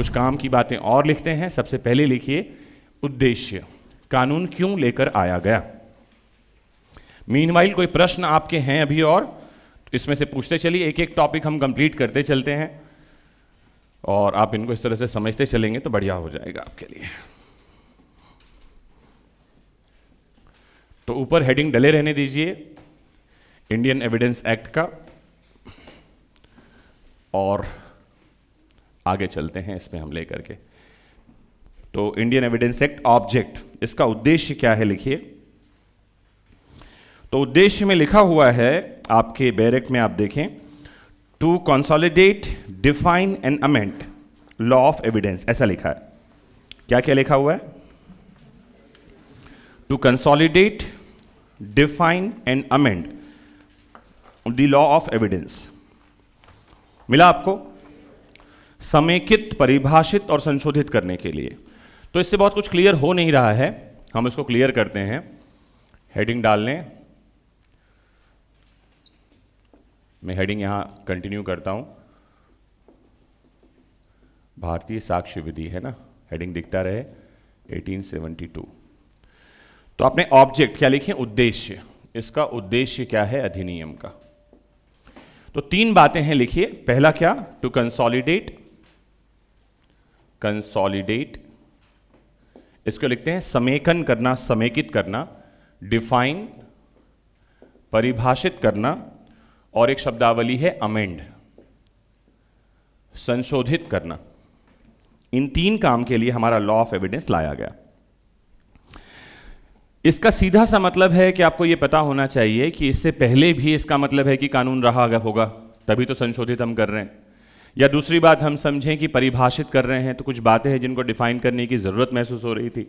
कुछ काम की बातें और लिखते हैं सबसे पहले लिखिए उद्देश्य कानून क्यों लेकर आया गया मीन कोई प्रश्न आपके हैं अभी और तो इसमें से पूछते चलिए एक एक टॉपिक हम कंप्लीट करते चलते हैं और आप इनको इस तरह से समझते चलेंगे तो बढ़िया हो जाएगा आपके लिए तो ऊपर हेडिंग डले रहने दीजिए इंडियन एविडेंस एक्ट का और आगे चलते हैं इसमें हम लेकर के तो इंडियन एविडेंस एक्ट ऑब्जेक्ट इसका उद्देश्य क्या है लिखिए तो उद्देश्य में लिखा हुआ है आपके बैरक में आप देखें to consolidate define and amend law of evidence ऐसा लिखा है क्या क्या लिखा हुआ है to consolidate define and amend the law of evidence मिला आपको समेकित परिभाषित और संशोधित करने के लिए तो इससे बहुत कुछ क्लियर हो नहीं रहा है हम इसको क्लियर करते हैं हेडिंग डाल लें मैं हेडिंग यहां कंटिन्यू करता हूं भारतीय साक्ष्य विधि है ना हेडिंग दिखता रहे 1872 तो आपने ऑब्जेक्ट क्या लिखे उद्देश्य इसका उद्देश्य क्या है अधिनियम का तो तीन बातें हैं लिखिए पहला क्या टू कंसोलिडेट कंसोलिडेट इसको लिखते हैं समेकन करना समेकित करना डिफाइन परिभाषित करना और एक शब्दावली है अमेंड संशोधित करना इन तीन काम के लिए हमारा लॉ ऑफ एविडेंस लाया गया इसका सीधा सा मतलब है कि आपको यह पता होना चाहिए कि इससे पहले भी इसका मतलब है कि कानून रहा होगा तभी तो संशोधित हम कर रहे हैं या दूसरी बात हम समझें कि परिभाषित कर रहे हैं तो कुछ बातें हैं जिनको डिफाइन करने की ज़रूरत महसूस हो रही थी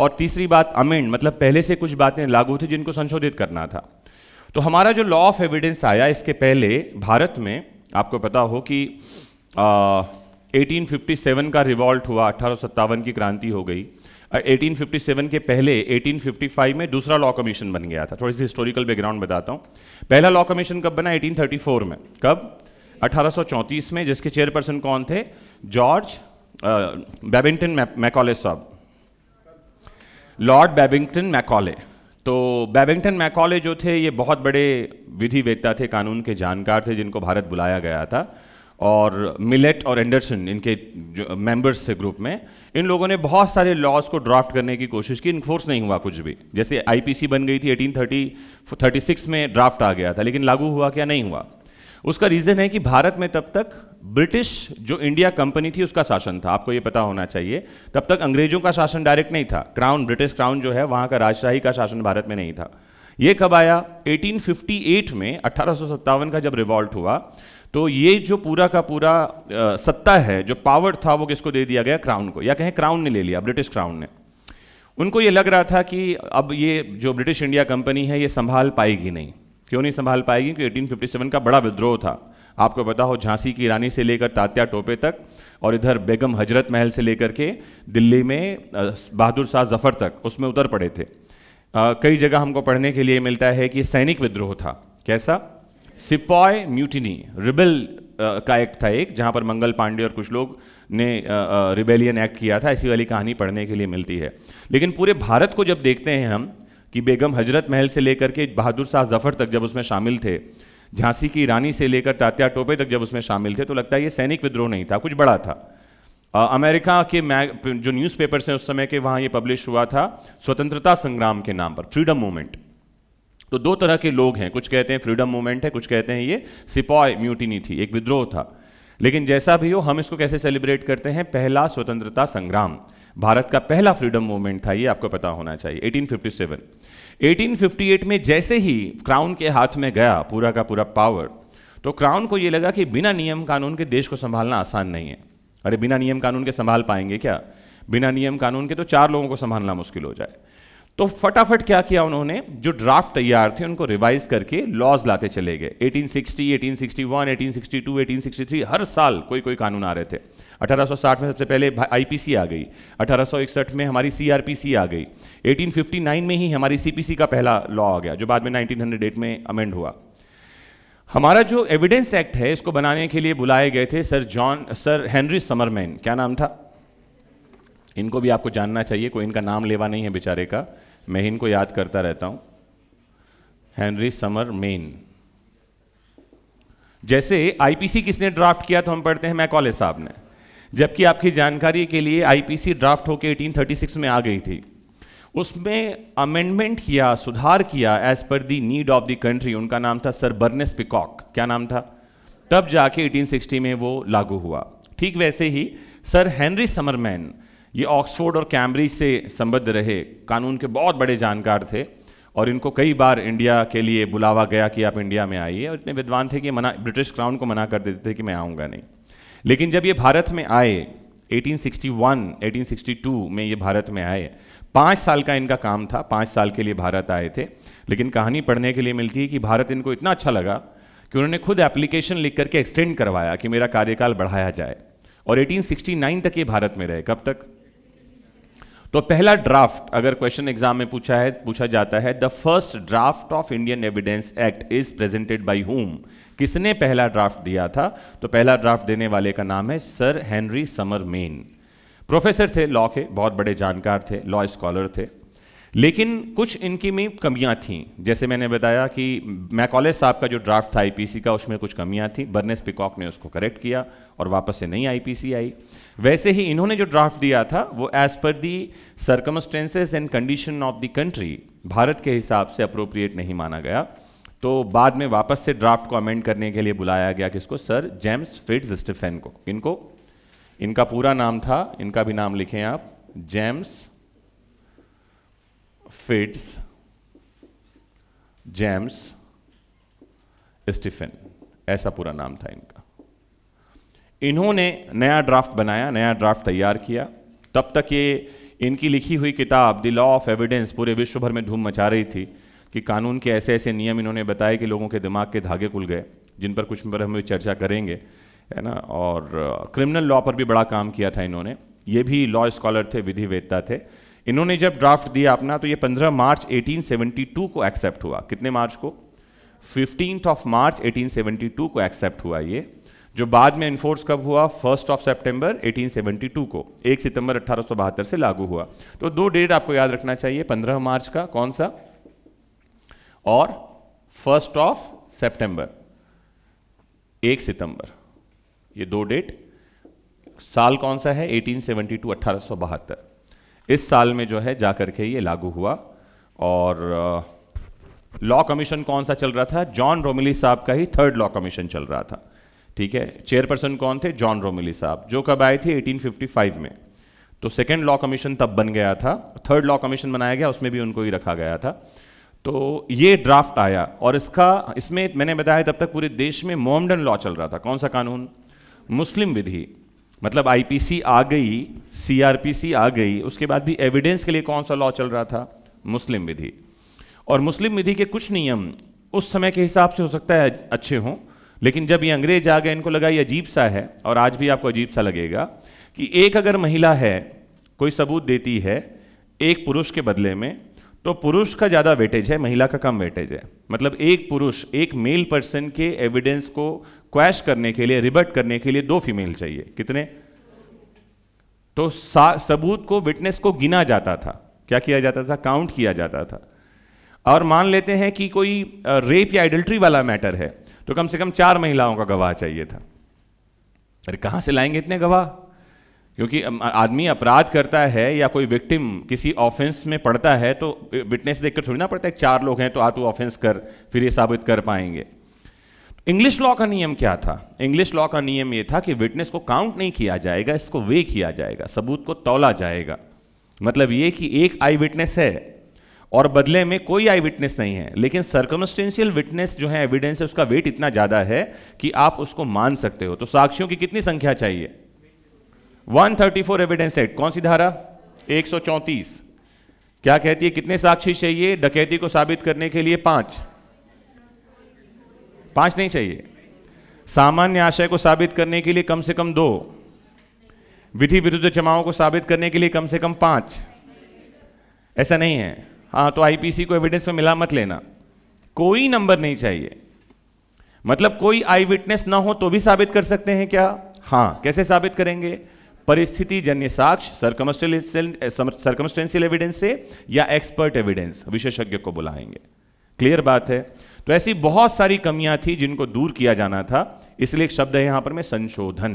और तीसरी बात अमेंड मतलब पहले से कुछ बातें लागू थी जिनको संशोधित करना था तो हमारा जो लॉ ऑफ एविडेंस आया इसके पहले भारत में आपको पता हो कि आ, 1857 का रिवॉल्ट हुआ अठारह की क्रांति हो गई 1857 के पहले 1855 में दूसरा लॉ कमीशन बन गया था थोड़ी सी हिस्टोरिकल बैकग्राउंड बताता हूँ पहला लॉ कमीशन कब बना 1834 में कब 1834 में जिसके चेयरपर्सन कौन थे जॉर्ज बेबिंगटन मैकॉले साहब लॉर्ड बेबिंगटन मैकॉले तो बेबिंगटन मैकॉले जो थे ये बहुत बड़े विधिवेत्ता थे कानून के जानकार थे जिनको भारत बुलाया गया था और मिलेट और एंडरसन इनके जो मेंबर्स थे ग्रुप में इन लोगों ने बहुत सारे लॉज को ड्राफ्ट करने की कोशिश की इन्फोर्स नहीं हुआ कुछ भी जैसे आईपीसी बन गई थी 1830 36 में ड्राफ्ट आ गया था लेकिन लागू हुआ क्या नहीं हुआ उसका रीज़न है कि भारत में तब तक ब्रिटिश जो इंडिया कंपनी थी उसका शासन था आपको यह पता होना चाहिए तब तक अंग्रेजों का शासन डायरेक्ट नहीं था क्राउन ब्रिटिश क्राउन जो है वहां का राजशाही का शासन भारत में नहीं था यह कब आया 1858 में अठारह का जब रिवॉल्ट हुआ तो ये जो पूरा का पूरा आ, सत्ता है जो पावर था वो किसको दे दिया गया क्राउन को या कहें क्राउन ने ले लिया ब्रिटिश क्राउन ने उनको ये लग रहा था कि अब ये जो ब्रिटिश इंडिया कंपनी है ये संभाल पाएगी नहीं क्यों नहीं संभाल पाएगी क्योंकि 1857 का बड़ा विद्रोह था आपको पता हो झांसी की रानी से लेकर तात्या टोपे तक और इधर बेगम हजरत महल से लेकर के दिल्ली में बहादुर शाह जफ़र तक उसमें उतर पड़े थे आ, कई जगह हमको पढ़ने के लिए मिलता है कि सैनिक विद्रोह था कैसा सिपॉय म्यूटिनी रिबल का एक्ट था एक जहाँ पर मंगल पांडे और कुछ लोग ने रिबेलियन एक्ट किया था ऐसी वाली कहानी पढ़ने के लिए मिलती है लेकिन पूरे भारत को जब देखते हैं हम कि बेगम हजरत महल से लेकर के बहादुर शाह जफ़र तक जब उसमें शामिल थे झांसी की रानी से लेकर तात्या टोपे तक जब उसमें शामिल थे तो लगता है ये सैनिक विद्रोह नहीं था कुछ बड़ा था आ, अमेरिका के जो न्यूज़पेपर्स हैं उस समय के वहाँ ये पब्लिश हुआ था स्वतंत्रता संग्राम के नाम पर फ्रीडम मूवमेंट तो दो तरह के लोग हैं कुछ कहते हैं फ्रीडम मूवमेंट है कुछ कहते हैं ये सिपॉय म्यूटिनी थी एक विद्रोह था लेकिन जैसा भी हो हम इसको कैसे सेलिब्रेट करते हैं पहला स्वतंत्रता संग्राम भारत का पहला फ्रीडम मूवमेंट था ये आपको पता होना चाहिए 1857 1858 में जैसे ही क्राउन के हाथ में गया पूरा का पूरा पावर तो क्राउन को ये लगा कि बिना नियम कानून के देश को संभालना आसान नहीं है अरे बिना नियम कानून के संभाल पाएंगे क्या बिना नियम कानून के तो चार लोगों को संभालना मुश्किल हो जाए तो फटाफट क्या किया उन्होंने जो ड्राफ्ट तैयार थे उनको रिवाइज करके लॉज लाते चले गए 1860, 1861, 1862, 1863 हर साल कोई कोई कानून आ रहे थे 1860 में सबसे पहले आईपीसी आ गई 1861 में हमारी सीआरपीसी आ गई 1859 में ही हमारी सीपीसी का पहला लॉ आ गया जो बाद में 1908 में अमेंड हुआ हमारा जो एविडेंस एक्ट है इसको बनाने के लिए बुलाए गए थे sir John sir Henry Sumner Maine क्या नाम था इनको भी आपको जानना चाहिए कोई इनका नाम लेवा नहीं है बेचारे का मैं इनको याद करता रहता हूं हेनरी समर मेन जैसे आईपीसी किसने ड्राफ्ट किया तो हम पढ़ते हैं मैकॉले साहब ने जबकि आपकी जानकारी के लिए आईपीसी ड्राफ्ट होकर 1836 में आ गई थी उसमें अमेंडमेंट किया सुधार किया as per the need of the country उनका नाम था सर बर्नेस पिकॉक क्या नाम था तब जाके 1860 में वो लागू हुआ ठीक वैसे ही सर हेनरी समरमैन ये ऑक्सफोर्ड और कैम्ब्रिज से संबद्ध रहे कानून के बहुत बड़े जानकार थे और इनको कई बार इंडिया के लिए बुलावा गया कि आप इंडिया में आइए और इतने विद्वान थे कि मना ब्रिटिश क्राउन को मना कर देते थे कि मैं आऊँगा नहीं लेकिन जब ये भारत में आए 1861, 1862 में ये भारत में आए पाँच साल का इनका काम था पाँच साल के लिए भारत आए थे लेकिन कहानी पढ़ने के लिए मिलती है कि भारत इनको इतना अच्छा लगा कि उन्होंने खुद एप्लीकेशन लिख करके एक्सटेंड करवाया कि मेरा कार्यकाल बढ़ाया जाए और 1869 तक ये भारत में रहे कब तक तो पहला ड्राफ्ट अगर क्वेश्चन एग्जाम में पूछा है पूछा जाता है the first draft of Indian evidence act is presented by whom किसने पहला ड्राफ्ट दिया था तो पहला ड्राफ्ट देने वाले का नाम है sir Henry Sumner Maine professor थे लॉ के बहुत बड़े जानकार थे लॉ स्कॉलर थे लेकिन कुछ इनकी में कमियां थीं जैसे मैंने बताया कि मैकॉलेज साहब का जो ड्राफ्ट था आईपीसी का उसमें कुछ कमियां थीं बर्नेस पिकॉक ने उसको करेक्ट किया और वापस से नई आईपीसी आई वैसे ही इन्होंने जो ड्राफ्ट दिया था वो as per the circumstances and condition of the country Bharat के हिसाब से अप्रोप्रिएट नहीं माना गया तो बाद में वापस से ड्राफ्ट को अमेंड करने के लिए बुलाया गया किसको सर जेम्स फिट्स स्टीफेन को इनको इनका पूरा नाम था इनका भी नाम लिखें आप जेम्स फिट्स जेम्स स्टीफेन ऐसा पूरा नाम था इनका इन्होंने नया ड्राफ्ट बनाया नया ड्राफ्ट तैयार किया तब तक ये इनकी लिखी हुई किताब द लॉ ऑफ एविडेंस पूरे विश्व भर में धूम मचा रही थी कि कानून के ऐसे ऐसे नियम इन्होंने बताए कि लोगों के दिमाग के धागे खुल गए जिन पर कुछ पर हम चर्चा करेंगे है ना और क्रिमिनल लॉ पर भी बड़ा काम किया था इन्होंने ये भी लॉ स्कॉलर थे विधि वेदता थे इन्होंने जब ड्राफ्ट दिया अपना तो ये 15 मार्च 1872 को एक्सेप्ट हुआ कितने मार्च को फिफ्टीन ऑफ मार्च 1872 को एक्सेप्ट हुआ ये जो बाद में इन्फोर्स कब हुआ फर्स्ट ऑफ सेप्टेम्बर 1872 को 1 सितंबर अठारह से लागू हुआ तो दो डेट आपको याद रखना चाहिए 15 मार्च का कौन सा और फर्स्ट ऑफ सितंबर एक सितंबर ये दो डेट साल कौन सा है 1872 सेवेंटी इस साल में जो है जा करके ये लागू हुआ और लॉ कमीशन कौन सा चल रहा था जॉन रोमिली साहब का ही थर्ड लॉ कमीशन चल रहा था ठीक है चेयरपर्सन कौन थे जॉन रोमिली साहब जो कब आए थे 1855 में तो सेकेंड लॉ कमीशन तब बन गया था थर्ड लॉ कमीशन बनाया गया उसमें भी उनको ही रखा गया था तो ये ड्राफ्ट आया और इसका इसमें मैंने बताया तब तक पूरे देश में मोमडन लॉ चल रहा था कौन सा कानून मुस्लिम विधि मतलब आईपीसी आ गई सीआरपीसी आ गई उसके बाद भी एविडेंस के लिए कौन सा लॉ चल रहा था मुस्लिम विधि और मुस्लिम विधि के कुछ नियम उस समय के हिसाब से हो सकता है अच्छे हों लेकिन जब ये अंग्रेज आ गए इनको लगा ये अजीब सा है और आज भी आपको अजीब सा लगेगा कि एक अगर महिला है कोई सबूत देती है एक पुरुष के बदले में तो पुरुष का ज़्यादा वेटेज है महिला का कम वेटेज है मतलब एक पुरुष एक मेल पर्सन के एविडेंस को क्वैश करने के लिए रिबर्ट करने के लिए दो फीमेल चाहिए कितने तो सबूत को विटनेस को गिना जाता था क्या किया जाता था काउंट किया जाता था और मान लेते हैं कि कोई रेप या एडल्ट्री वाला मैटर है तो कम से कम चार महिलाओं का गवाह चाहिए था अरे कहां से लाएंगे इतने गवाह क्योंकि आदमी अपराध करता है या कोई विक्टिम किसी ऑफेंस में पड़ता है तो विटनेस देखकर थोड़ी ना पड़ता है चार लोग हैं तो आ तू ऑफेंस कर फिर ये साबित कर पाएंगे इंग्लिश लॉ का नियम क्या था इंग्लिश लॉ का नियम ये था कि विटनेस को काउंट नहीं किया जाएगा इसको वे किया जाएगा सबूत को तोला जाएगा मतलब ये कि एक आई विटनेस है और बदले में कोई आई विटनेस नहीं है लेकिन सर्कमस्टेंशियल विटनेस जो है एविडेंस है उसका वेट इतना ज़्यादा है कि आप उसको मान सकते हो तो साक्षियों की कितनी संख्या चाहिए 134 एविडेंस एक्ट कौन सी धारा 134 क्या कहती है कितने साक्षी चाहिए डकैती को साबित करने के लिए पांच पांच नहीं चाहिए सामान्य आशय को साबित करने के लिए कम से कम दो विधि विरुद्ध जमाओं को साबित करने के लिए कम से कम पांच ऐसा नहीं है हाँ तो आईपीसी को एविडेंस में मिला मत लेना कोई नंबर नहीं चाहिए मतलब कोई आई विटनेस ना हो तो भी साबित कर सकते हैं क्या हाँ कैसे साबित करेंगे परिस्थिति जन्य साक्ष्य सर्कमस्टेंशियल एविडेंस से या एक्सपर्ट एविडेंस विशेषज्ञ को बुलाएंगे क्लियर बात है तो ऐसी बहुत सारी कमियां थी जिनको दूर किया जाना था इसलिए एक शब्द है यहां पर मैं संशोधन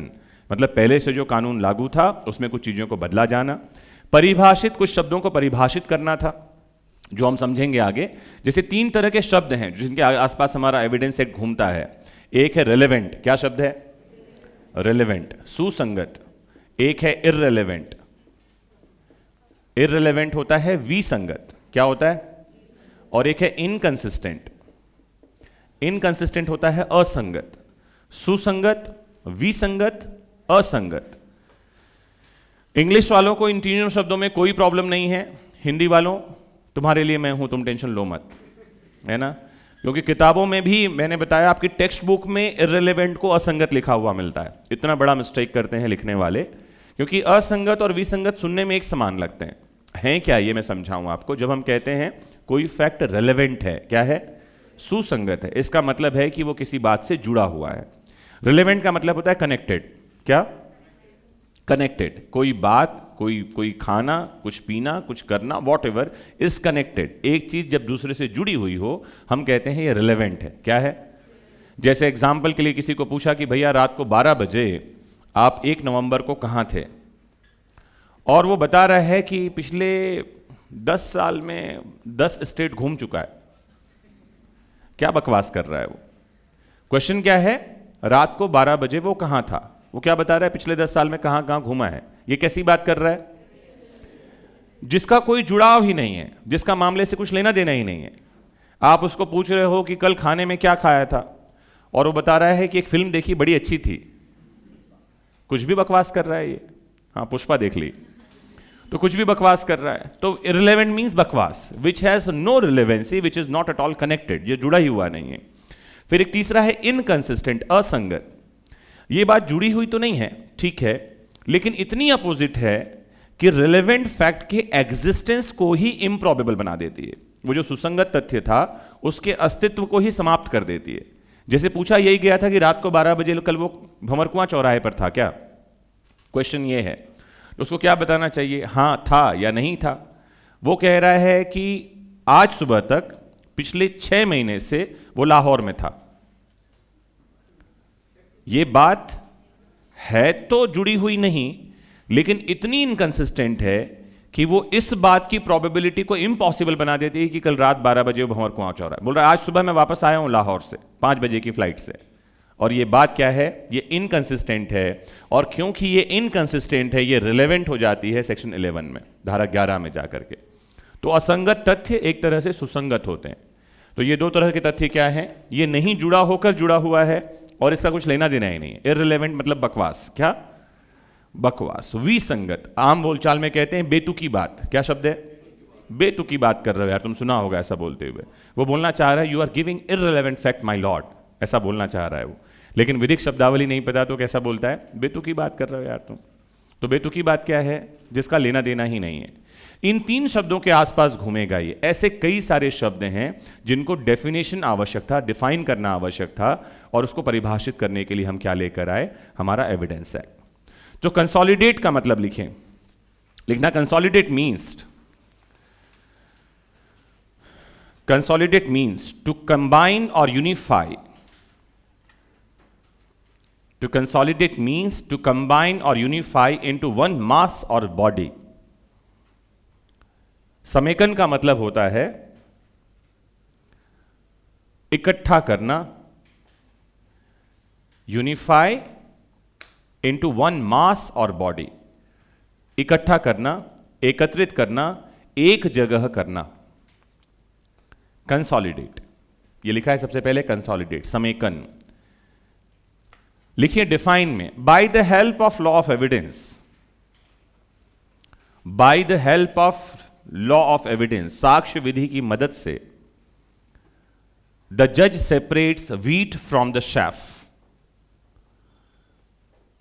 मतलब पहले से जो कानून लागू था उसमें कुछ चीजों को बदला जाना परिभाषित कुछ शब्दों को परिभाषित करना था जो हम समझेंगे आगे जैसे तीन तरह के शब्द हैं जिनके आसपास हमारा एविडेंस एक घूमता है एक है रेलेवेंट क्या शब्द है रेलेवेंट सुसंगत एक है इरेलीवेंट इरेलीवेंट होता है विसंगत क्या होता है और एक है इनकंसिस्टेंट इनकंसिस्टेंट होता है असंगत सुसंगत विसंगत असंगत इंग्लिश वालों को इन तीनों शब्दों में कोई प्रॉब्लम नहीं है हिंदी वालों तुम्हारे लिए मैं हूं तुम टेंशन लो मत है ना क्योंकि किताबों में भी मैंने बताया आपकी टेक्स्ट बुक में इरेलीवेंट को असंगत लिखा हुआ मिलता है इतना बड़ा मिस्टेक करते हैं लिखने वाले क्योंकि असंगत और विसंगत सुनने में एक समान लगते हैं हैं क्या ये मैं समझाऊं आपको जब हम कहते हैं कोई फैक्ट रेलेवेंट है क्या है सुसंगत है इसका मतलब है कि वो किसी बात से जुड़ा हुआ है रिलेवेंट का मतलब होता है कनेक्टेड क्या कनेक्टेड कोई बात कोई कोई खाना कुछ पीना कुछ करना वॉट एवर इज कनेक्टेड एक चीज जब दूसरे से जुड़ी हुई हो हम कहते हैं ये रिलेवेंट है क्या है जैसे एग्जाम्पल के लिए किसी को पूछा कि भैया रात को 12 बजे आप एक नवंबर को कहाँ थे और वो बता रहा है कि पिछले दस साल में दस स्टेट घूम चुका है क्या बकवास कर रहा है वो क्वेश्चन क्या है रात को बारह बजे वो कहाँ था वो क्या बता रहा है पिछले दस साल में कहाँ कहाँ घूमा है ये कैसी बात कर रहा है जिसका कोई जुड़ाव ही नहीं है जिसका मामले से कुछ लेना देना ही नहीं है आप उसको पूछ रहे हो कि कल खाने में क्या खाया था और वो बता रहा है कि एक फिल्म देखी बड़ी अच्छी थी कुछ भी बकवास कर रहा है ये हाँ पुष्पा देख ली तो कुछ भी बकवास कर रहा है तो इरेलीवेंट मीन्स बकवास which has no relevancy which is not at all connected ये जुड़ा ही हुआ नहीं है फिर एक तीसरा है इनकन्सिस्टेंट असंगत ये बात जुड़ी हुई तो नहीं है ठीक है लेकिन इतनी अपोजिट है कि रिलेवेंट फैक्ट के एग्जिस्टेंस को ही इम्प्रॉबेबल बना देती है वो जो सुसंगत तथ्य था उसके अस्तित्व को ही समाप्त कर देती है जैसे पूछा यही गया था कि रात को 12 बजे कल वो भंवर कुआ चौराहे पर था क्या क्वेश्चन ये है तो उसको क्या बताना चाहिए हाँ था या नहीं था वो कह रहा है कि आज सुबह तक पिछले छह महीने से वो लाहौर में था ये बात है तो जुड़ी हुई नहीं लेकिन इतनी इनकंसिस्टेंट है कि वो इस बात की प्रोबेबिलिटी को इम्पॉसिबल बना देती है कि कल रात 12 बजे वो भंवर को आँच रहा है बोल रहा है आज सुबह मैं वापस आया हूँ लाहौर से पाँच बजे की फ़्लाइट से और ये बात क्या है ये इनकंसिस्टेंट है और क्योंकि ये इनकंसिस्टेंट है ये रिलेवेंट हो जाती है सेक्शन 11 में धारा 11 में जाकर के तो असंगत तथ्य एक तरह से सुसंगत होते हैं तो ये दो तरह के तथ्य क्या हैं ये नहीं जुड़ा होकर जुड़ा हुआ है और इसका कुछ लेना देना ही नहीं है इरेलीवेंट मतलब बकवास क्या बकवास विसंगत आम बोलचाल में कहते हैं बेतुकी बात क्या शब्द है बेतुकी बात कर रहे हो यार तुम सुना होगा ऐसा बोलते हुए वो बोलना चाह रहा है you are giving irrelevant fact my lord ऐसा बोलना चाह रहा है वो लेकिन विधिक शब्दावली नहीं पता तो कैसा बोलता है बेतुकी बात कर रहे हो यार तुम तो बेतुकी बात क्या है जिसका लेना देना ही नहीं है इन तीन शब्दों के आसपास घूमेगा ये ऐसे कई सारे शब्द हैं जिनको डेफिनेशन आवश्यक था डिफाइन करना आवश्यक था और उसको परिभाषित करने के लिए हम क्या लेकर आए हमारा एविडेंस एक्ट तो कंसोलिडेट का मतलब लिखें लिखना consolidate means consolidate means to combine और unify to consolidate means to combine और unify into one mass और बॉडी समेकन का मतलब होता है इकट्ठा करना यूनिफाई into वन मास और बॉडी इकट्ठा करना एकत्रित करना एक जगह करना कंसोलिडेट ये लिखा है सबसे पहले कंसोलिडेट समेकन लिखिए डिफाइन में by the help of law of evidence by the help of law of evidence साक्ष्य विधि की मदद से द जज separates wheat from the chaff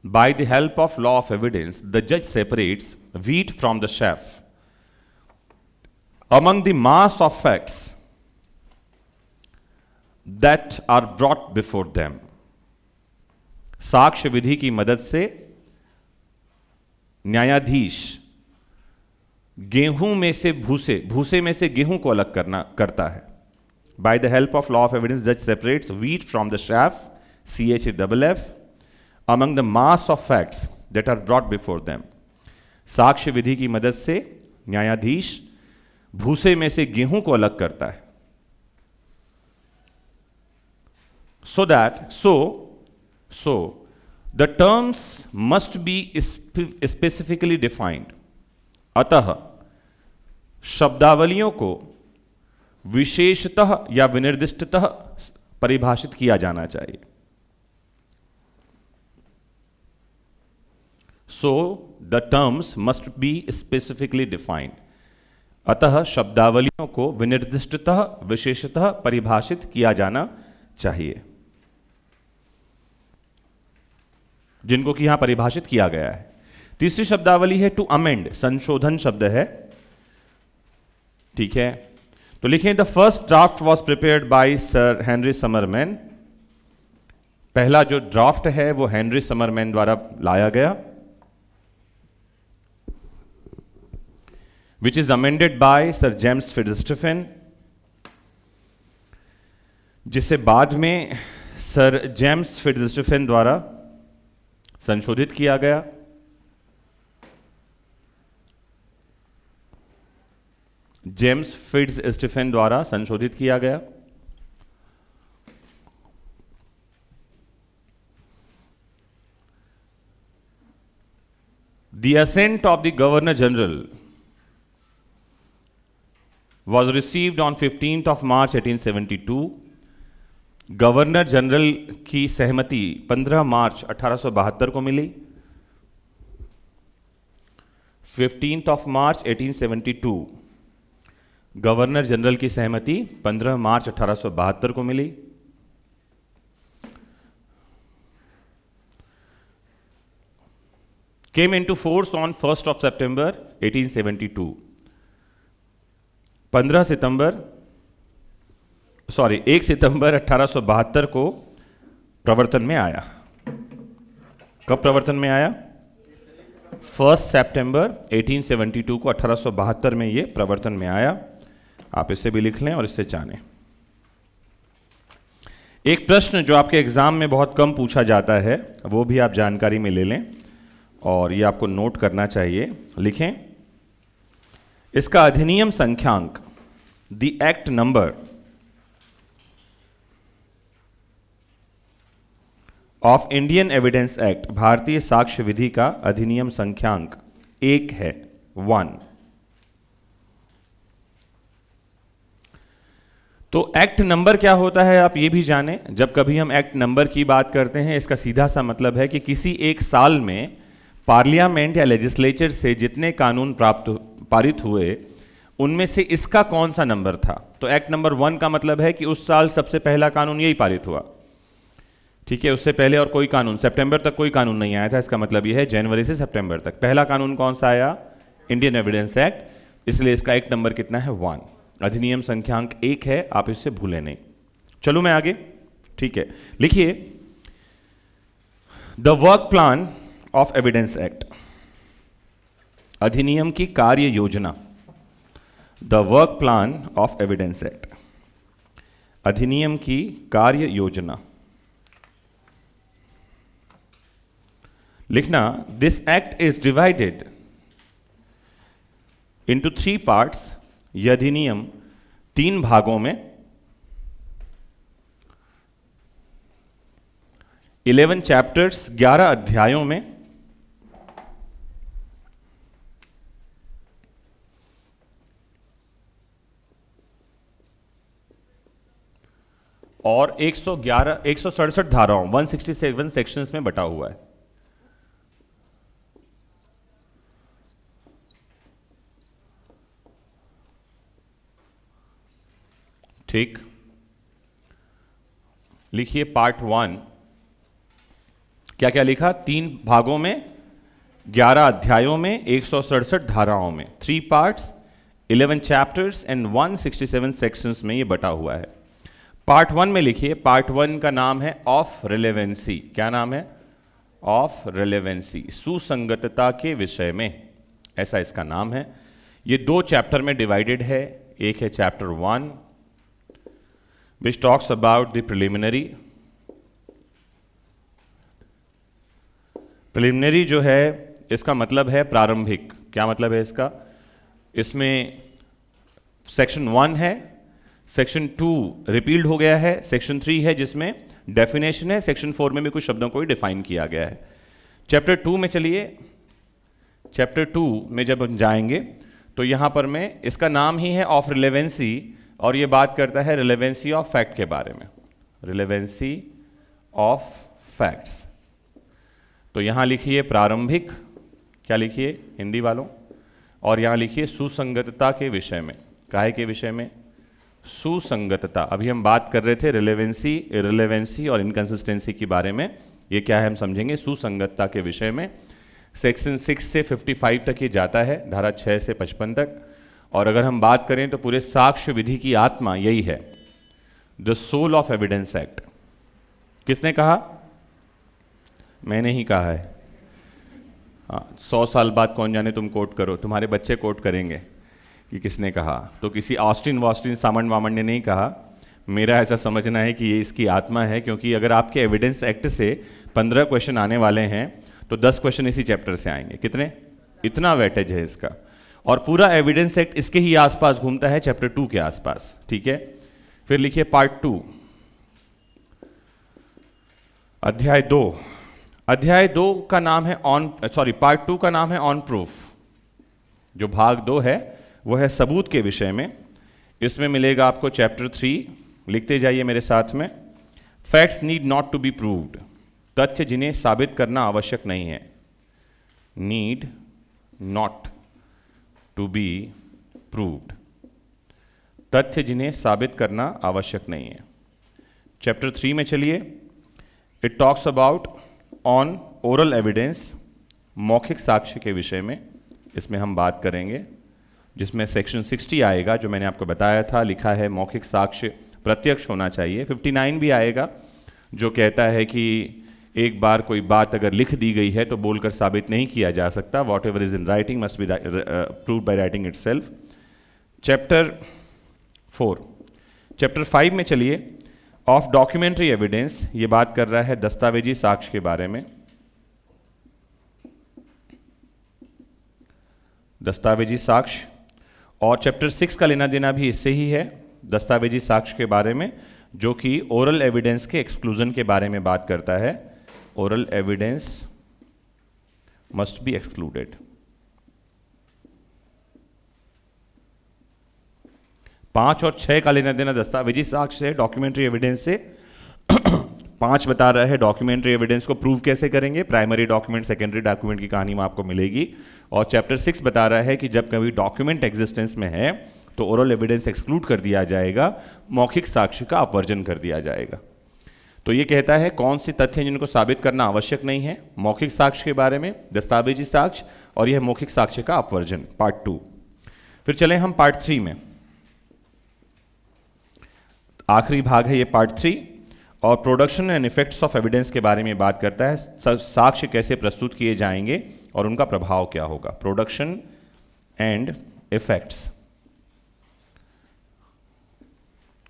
By the help of law of evidence, the judge separates wheat from the chaff. Among the mass of facts that are brought before them, Saksh Vidhi ki madad se न्यायाधीश गेहूं में से भूसे भूसे में से गेहूं को अलग करना करता है by the help of law of evidence जज separates wheat from the chaff C H double F among the mass of facts that are brought before them साक्ष्य विधि की मदद से न्यायाधीश भूसे में से गेहूं को अलग करता है so that so so the terms must be specifically defined अतः शब्दावलियों को विशेषतः या विनिर्दिष्टतः परिभाषित किया जाना चाहिए so the terms must be specifically defined अतः शब्दावलियों को विनिर्दिष्टतः विशेषतः परिभाषित किया जाना चाहिए जिनको कि यहां परिभाषित किया गया है तीसरी शब्दावली है टू अमेंड संशोधन शब्द है ठीक है तो लिखें the first draft was prepared by sir Henry Sumner Maine पहला जो ड्राफ्ट है वो हेनरी समरमैन द्वारा लाया गया which is amended by Sir James Fitzstephen, जिसे बाद में सर जेम्स फिट्जस्टीफन द्वारा संशोधित किया गया जेम्स फिट्स स्टीफेन द्वारा संशोधित किया गया the assent of the governor general was received on 15th of March 1872. Governor general की सहमति 15 मार्च अठारह को मिली 15th of March 1872 governor general की सहमति 15 मार्च अठारह को मिली came into force on 1st of September 1872. 15 सितंबर सॉरी 1 सितंबर अठारह को प्रवर्तन में आया कब प्रवर्तन में आया फर्स्ट सितंबर 1872 को अठारह में ये प्रवर्तन में आया आप इसे भी लिख लें और इसे जानें एक प्रश्न जो आपके एग्जाम में बहुत कम पूछा जाता है वो भी आप जानकारी में ले लें और ये आपको नोट करना चाहिए लिखें इसका अधिनियम संख्यांक the act number of Indian evidence act भारतीय साक्ष्य विधि का अधिनियम संख्यांक एक है वन तो एक्ट नंबर क्या होता है आप ये भी जाने जब कभी हम एक्ट नंबर की बात करते हैं इसका सीधा सा मतलब है कि किसी एक साल में पार्लियामेंट या लेजिस्लेचर से जितने कानून प्राप्त पारित हुए उनमें से इसका कौन सा नंबर था तो एक्ट नंबर वन का मतलब है कि उस साल सबसे पहला कानून यही पारित हुआ ठीक है उससे पहले और कोई कानून सितंबर तक कोई कानून नहीं आया था इसका मतलब यह है जनवरी से सितंबर तक पहला कानून कौन सा आया इंडियन एविडेंस एक्ट इसलिए इसका एक नंबर कितना है वन अधिनियम संख्यांक एक है आप इससे भूले नहीं चलो मैं आगे ठीक है लिखिए the work plan of evidence act अधिनियम की कार्य योजना the work plan of evidence act अधिनियम की कार्य योजना लिखना this act is divided into three parts यह अधिनियम तीन भागों में इलेवन चैप्टर्स ग्यारह अध्यायों में और 111 एक सौ धाराओं 167 सेक्शंस में बटा हुआ है ठीक लिखिए पार्ट वन क्या क्या लिखा तीन भागों में ग्यारह अध्यायों में एक धाराओं में three parts 11 chapters and 167 sections में ये बटा हुआ है पार्ट वन में लिखिए पार्ट वन का नाम है ऑफ रिलेवेंसी क्या नाम है ऑफ रिलेवेंसी सुसंगतता के विषय में ऐसा इसका नाम है ये दो चैप्टर में डिवाइडेड है एक है chapter one which talks about the preliminary preliminary जो है इसका मतलब है प्रारंभिक क्या मतलब है इसका इसमें सेक्शन वन है सेक्शन टू रिपील्ड हो गया है सेक्शन थ्री है जिसमें डेफिनेशन है सेक्शन फोर में भी कुछ शब्दों को डिफाइन किया गया है चैप्टर टू में चलिए चैप्टर टू में जब हम जाएंगे तो यहाँ पर मैं इसका नाम ही है ऑफ रिलेवेंसी और ये बात करता है रिलेवेंसी ऑफ फैक्ट के बारे में रिलेवेंसी ऑफ फैक्ट्स तो यहाँ लिखिए प्रारंभिक क्या लिखिए हिंदी वालों और यहाँ लिखिए सुसंगतता के विषय में काय के विषय में सुसंगतता अभी हम बात कर रहे थे रिलेवेंसी इरेलीवेंसी और इनकन्सिस्टेंसी के बारे में ये क्या है हम समझेंगे सुसंगतता के विषय में सेक्शन सिक्स से फिफ्टी फाइव तक ये जाता है धारा छः से पचपन तक और अगर हम बात करें तो पूरे साक्ष्य विधि की आत्मा यही है the soul of evidence act किसने कहा मैंने ही कहा है हाँ सौ साल बाद कौन जाने तुम कोर्ट करो तुम्हारे बच्चे कोर्ट करेंगे कि किसने कहा तो किसी ऑस्टिन वॉस्टिन सामन वामन ने नहीं कहा मेरा ऐसा समझना है कि ये इसकी आत्मा है क्योंकि अगर आपके एविडेंस एक्ट से पंद्रह क्वेश्चन आने वाले हैं तो दस क्वेश्चन इसी चैप्टर से आएंगे कितने इतना वेटेज है इसका और पूरा एविडेंस एक्ट इसके ही आसपास घूमता है चैप्टर टू के आसपास ठीक है फिर लिखिए पार्ट टू अध्याय दो अध्याय दो का नाम है ऑन सॉरी पार्ट टू का नाम है ऑन प्रूफ जो भाग दो है वो है सबूत के विषय में इसमें मिलेगा आपको चैप्टर थ्री लिखते जाइए मेरे साथ में facts need not to be proved तथ्य जिन्हें साबित करना आवश्यक नहीं है need not to be proved तथ्य जिन्हें साबित करना आवश्यक नहीं है चैप्टर थ्री में चलिए it talks about on oral evidence मौखिक साक्ष्य के विषय में इसमें हम बात करेंगे जिसमें सेक्शन 60 आएगा जो मैंने आपको बताया था लिखा है मौखिक साक्ष्य प्रत्यक्ष होना चाहिए 59 भी आएगा जो कहता है कि एक बार कोई बात अगर लिख दी गई है तो बोलकर साबित नहीं किया जा सकता whatever is in writing must be prove by writing itself chapter four chapter five में चलिए ऑफ डॉक्यूमेंट्री एविडेंस ये बात कर रहा है दस्तावेजी साक्ष्य के बारे में दस्तावेजी साक्ष्य और चैप्टर सिक्स का लेना देना भी इससे ही है दस्तावेजी साक्ष्य के बारे में जो कि ओरल एविडेंस के एक्सक्लूजन के बारे में बात करता है oral evidence must be excluded पांच और छह का लेना देना दस्तावेजी साक्ष्य से डॉक्यूमेंट्री एविडेंस से पांच बता रहा है डॉक्यूमेंट्री एविडेंस को प्रूव कैसे करेंगे प्राइमरी डॉक्यूमेंट सेकेंडरी डॉक्यूमेंट की कहानी में आपको मिलेगी और चैप्टर सिक्स बता रहा है कि जब कभी डॉक्यूमेंट एग्जिस्टेंस में है तो ओरल एविडेंस एक्सक्लूड कर दिया जाएगा मौखिक साक्ष्य का अपवर्जन कर दिया जाएगा तो ये कहता है कौन से तथ्य जिनको साबित करना आवश्यक नहीं है मौखिक साक्ष्य के बारे में दस्तावेजी साक्ष्य और यह मौखिक साक्ष्य का अपवर्जन पार्ट टू फिर चले हम पार्ट थ्री में आखिरी भाग है ये पार्ट थ्री और production and effects of evidence के बारे में बात करता है साक्ष्य कैसे प्रस्तुत किए जाएंगे और उनका प्रभाव क्या होगा प्रोडक्शन एंड इफेक्ट्स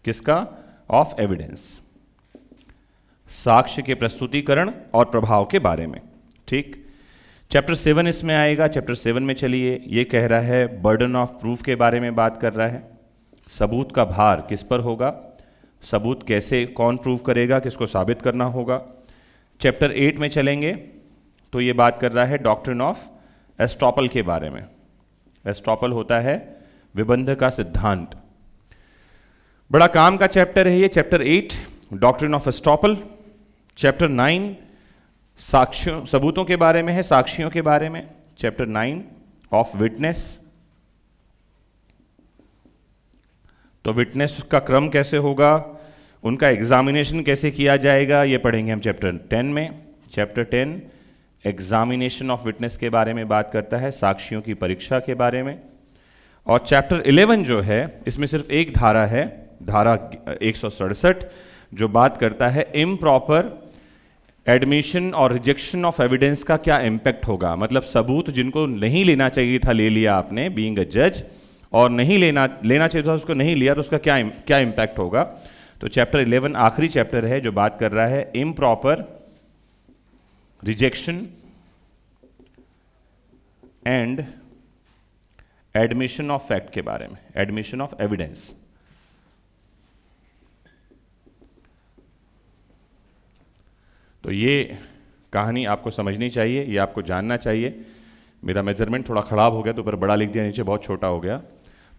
किसका ऑफ एविडेंस साक्ष्य के प्रस्तुतिकरण और प्रभाव के बारे में ठीक चैप्टर सेवन इसमें आएगा चैप्टर सेवन में चलिए ये कह रहा है बर्डन ऑफ प्रूफ के बारे में बात कर रहा है सबूत का भार किस पर होगा सबूत कैसे कौन प्रूव करेगा किसको साबित करना होगा चैप्टर एट में चलेंगे तो ये बात कर रहा है डॉक्ट्रिन ऑफ एस्टॉपल के बारे में एस्टॉपल होता है विबंध का सिद्धांत बड़ा काम का चैप्टर है ये chapter eight doctrine of estoppel chapter nine साक्षियों सबूतों के बारे में है साक्षियों के बारे में चैप्टर नाइन ऑफ विटनेस तो विटनेस का क्रम कैसे होगा उनका एग्जामिनेशन कैसे किया जाएगा ये पढ़ेंगे हम चैप्टर टेन में chapter ten examination of witness के बारे में बात करता है साक्षियों की परीक्षा के बारे में और चैप्टर इलेवन जो है इसमें सिर्फ एक धारा है धारा एक जो बात करता है इम प्रॉपर एडमिशन और रिजेक्शन ऑफ एविडेंस का क्या इम्पैक्ट होगा मतलब सबूत जिनको नहीं लेना चाहिए था ले लिया आपने बीइंग अ जज और नहीं लेना लेना चाहिए था उसको नहीं लिया तो उसका क्या क्या इम्पैक्ट होगा तो चैप्टर इलेवन आखिरी चैप्टर है जो बात कर रहा है improper rejection and admission of fact के बारे में एडमिशन ऑफ एविडेंस तो ये कहानी आपको समझनी चाहिए ये आपको जानना चाहिए मेरा मेजरमेंट थोड़ा ख़राब हो गया तो ऊपर बड़ा लिख दिया नीचे बहुत छोटा हो गया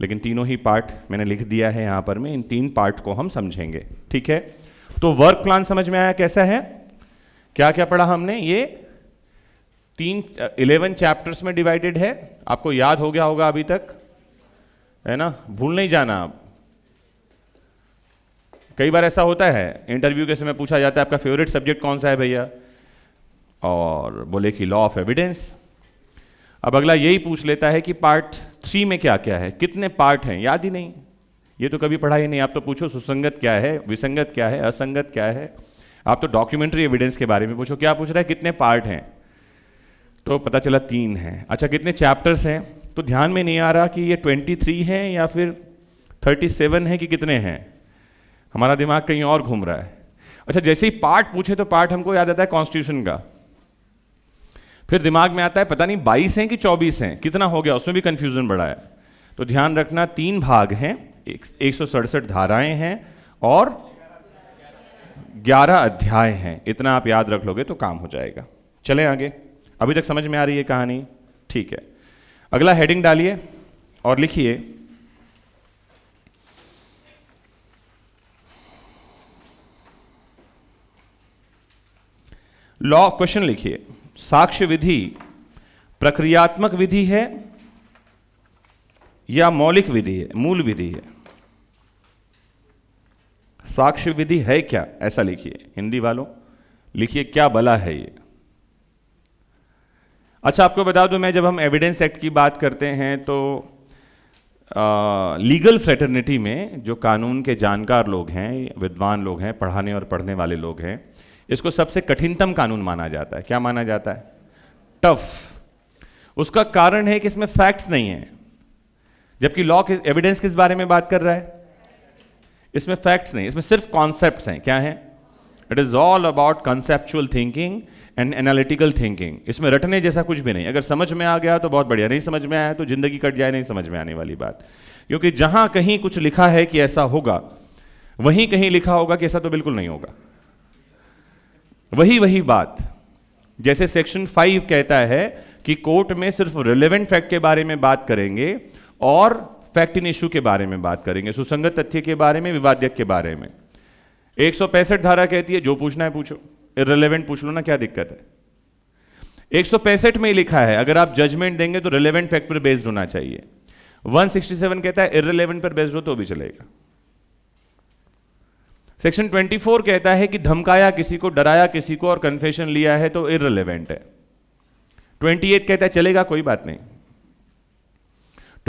लेकिन तीनों ही पार्ट मैंने लिख दिया है यहां पर मैं इन तीन पार्ट को हम समझेंगे ठीक है तो वर्क प्लान समझ में आया कैसा है क्या क्या पढ़ा हमने ये तीन इलेवन चैप्टर्स में डिवाइडेड है आपको याद हो गया होगा अभी तक है ना भूल नहीं जाना आप कई बार ऐसा होता है इंटरव्यू के समय पूछा जाता है आपका फेवरेट सब्जेक्ट कौन सा है भैया और बोले कि लॉ ऑफ एविडेंस अब अगला यही पूछ लेता है कि पार्ट थ्री में क्या क्या है कितने पार्ट हैं याद ही नहीं ये तो कभी पढ़ा ही नहीं आप तो पूछो सुसंगत क्या है विसंगत क्या है असंगत क्या है आप तो डॉक्यूमेंट्री एविडेंस के बारे में पूछो क्या पूछ रहा है कितने पार्ट हैं तो पता चला तीन हैं अच्छा कितने चैप्टर्स हैं तो ध्यान में नहीं आ रहा कि ये ट्वेंटी थ्री हैं या फिर थर्टी सेवन हैं कि कितने हैं हमारा दिमाग कहीं और घूम रहा है अच्छा जैसे ही पार्ट पूछे तो पार्ट हमको याद आता है कॉन्स्टिट्यूशन का फिर दिमाग में आता है पता नहीं बाईस हैं कि चौबीस हैं कितना हो गया उसमें भी कंफ्यूजन बढ़ा है तो ध्यान रखना तीन भाग हैं एक, सौ सड़सठ धाराएं हैं और ग्यारह अध्याय हैं इतना आप याद रख लोगे तो काम हो जाएगा चले आगे अभी तक समझ में आ रही है कहानी ठीक है अगला हेडिंग डालिए और लिखिए लॉ क्वेश्चन लिखिए साक्ष्य विधि प्रक्रियात्मक विधि है या मौलिक विधि है मूल विधि है साक्ष्य विधि है क्या ऐसा लिखिए हिंदी वालों लिखिए क्या बला है ये अच्छा आपको बता दूं मैं जब हम एविडेंस एक्ट की बात करते हैं तो आ, लीगल फ्रेटर्निटी में जो कानून के जानकार लोग हैं विद्वान लोग हैं पढ़ाने और पढ़ने वाले लोग हैं इसको सबसे कठिनतम कानून माना जाता है क्या माना जाता है टफ उसका कारण है कि इसमें फैक्ट्स नहीं है जबकि लॉ एविडेंस किस बारे में बात कर रहा है इसमें फैक्ट्स नहीं इसमें सिर्फ कॉन्सेप्ट हैं क्या है it is all about conceptual thinking and analytical thinking इसमें रटने जैसा कुछ भी नहीं अगर समझ में आ गया तो बहुत बढ़िया नहीं समझ में आया तो जिंदगी कट जाए नहीं समझ में आने वाली बात क्योंकि जहां कहीं कुछ लिखा है कि ऐसा होगा वहीं कहीं लिखा होगा कि ऐसा तो बिल्कुल नहीं होगा वही वही बात जैसे सेक्शन फाइव कहता है कि कोर्ट में सिर्फ रिलेवेंट फैक्ट के बारे में बात करेंगे और फैक्ट इन इश्यू के बारे में बात करेंगे सुसंगत तथ्य के बारे में विवादक के बारे में एक धारा कहती है जो पूछना है पूछो रिलेवेंट पूछ लो ना क्या दिक्कत है एक में लिखा है अगर आप जजमेंट देंगे तो रिलेवेंट फैक्ट पर बेस्ड होना चाहिए 167 कहता है इरेलीवेंट पर बेस्ड हो तो भी चलेगा सेक्शन 24 कहता है कि धमकाया किसी को डराया किसी को और कन्फेशन लिया है तो इरेलीवेंट है 28 कहता है चलेगा कोई बात नहीं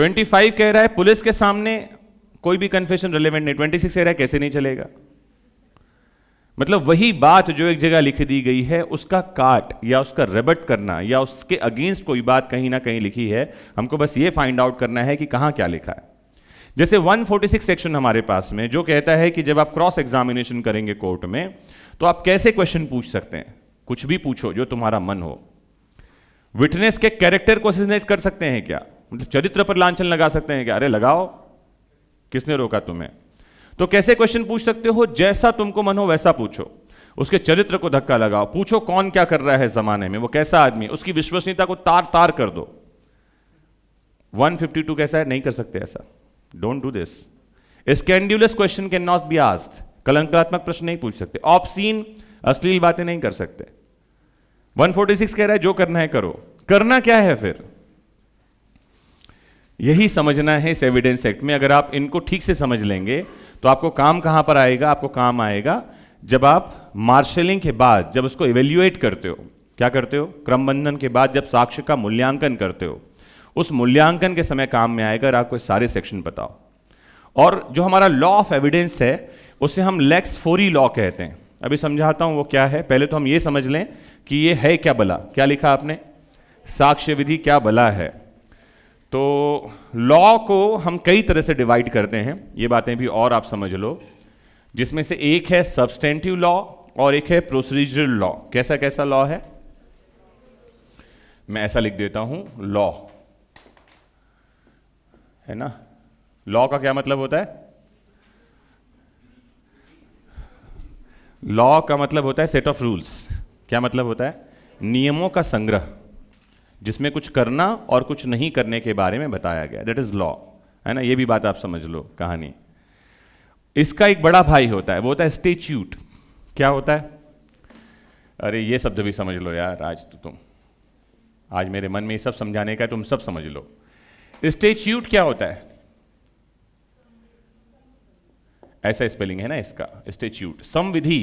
25 कह रहा है पुलिस के सामने कोई भी कन्फेशन रिलेवेंट नहीं 26 कह रहा है कैसे नहीं चलेगा मतलब वही बात जो एक जगह लिख दी गई है उसका काट या उसका रेबट करना या उसके अगेंस्ट कोई बात कहीं ना कहीं लिखी है हमको बस ये फाइंड आउट करना है कि कहाँ क्या लिखा है जैसे 146 सेक्शन हमारे पास में जो कहता है कि जब आप क्रॉस एग्जामिनेशन करेंगे कोर्ट में तो आप कैसे क्वेश्चन पूछ सकते हैं कुछ भी पूछो जो तुम्हारा मन हो विटनेस के कैरेक्टर को असिनेट कर सकते हैं क्या मतलब चरित्र पर लांछन लगा सकते हैं क्या अरे लगाओ किसने रोका तुम्हें तो कैसे क्वेश्चन पूछ सकते हो जैसा तुमको मन हो वैसा पूछो उसके चरित्र को धक्का लगाओ पूछो कौन क्या कर रहा है जमाने में वो कैसा आदमी उसकी विश्वसनीयता को तार तार कर दो 152 कैसा है नहीं कर सकते ऐसा don't do this scandalous question can not be asked कलंकात्मक प्रश्न नहीं पूछ सकते ऑप्सीन अश्लील बातें नहीं कर सकते 146 कह रहा है जो करना है करो करना क्या है फिर यही समझना है इस एविडेंस एक्ट में अगर आप इनको ठीक से समझ लेंगे तो आपको काम कहां पर आएगा आपको काम आएगा जब आप मार्शलिंग के बाद जब उसको इवेल्युएट करते हो क्या करते हो क्रमबंधन के बाद जब साक्ष्य का मूल्यांकन करते हो उस मूल्यांकन के समय काम में आएगा और आपको सारे सेक्शन बताओ और जो हमारा लॉ ऑफ एविडेंस है उसे हम लेक्स फोरी लॉ कहते हैं अभी समझाता हूं वो क्या है पहले तो हम ये समझ लें कि ये है क्या बला क्या लिखा आपने साक्ष्य विधि क्या बला है तो लॉ को हम कई तरह से डिवाइड करते हैं ये बातें भी और आप समझ लो जिसमें से एक है सब्सटेंटिव लॉ और एक है प्रोसीजरल लॉ कैसा कैसा लॉ है मैं ऐसा लिख देता हूं लॉ है ना लॉ का क्या मतलब होता है लॉ का मतलब होता है सेट ऑफ रूल्स क्या मतलब होता है नियमों का संग्रह जिसमें कुछ करना और कुछ नहीं करने के बारे में बताया गया दैट इज लॉ है ना ये भी बात आप समझ लो कहानी इसका एक बड़ा भाई होता है वो होता है स्टेच्यूट क्या होता है अरे ये शब्द भी समझ लो यार आज तो तुम आज मेरे मन में ये सब समझाने का तुम सब समझ लो स्टेच्यूट क्या होता है ऐसा स्पेलिंग है ना इसका स्टेच्यूट समविधि